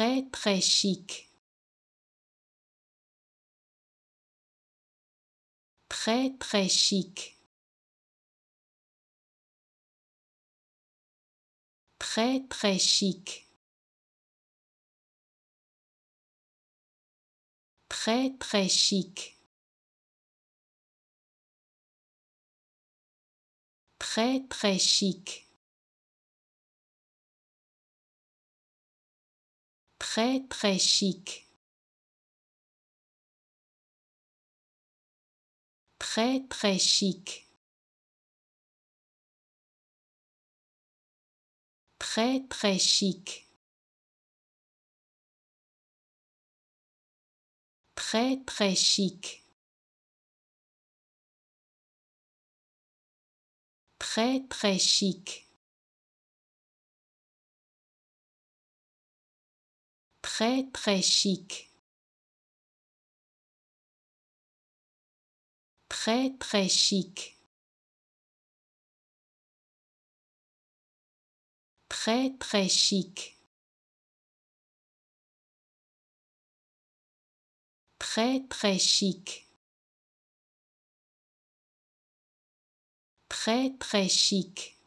très très chic. Très très chic. Très très chic. Très très chic. Très très chic. très très chic. Très très chic. Très très chic. Très très chic. Très très chic. très très chic. Très très chic. Très très chic. Très très chic. Très très chic.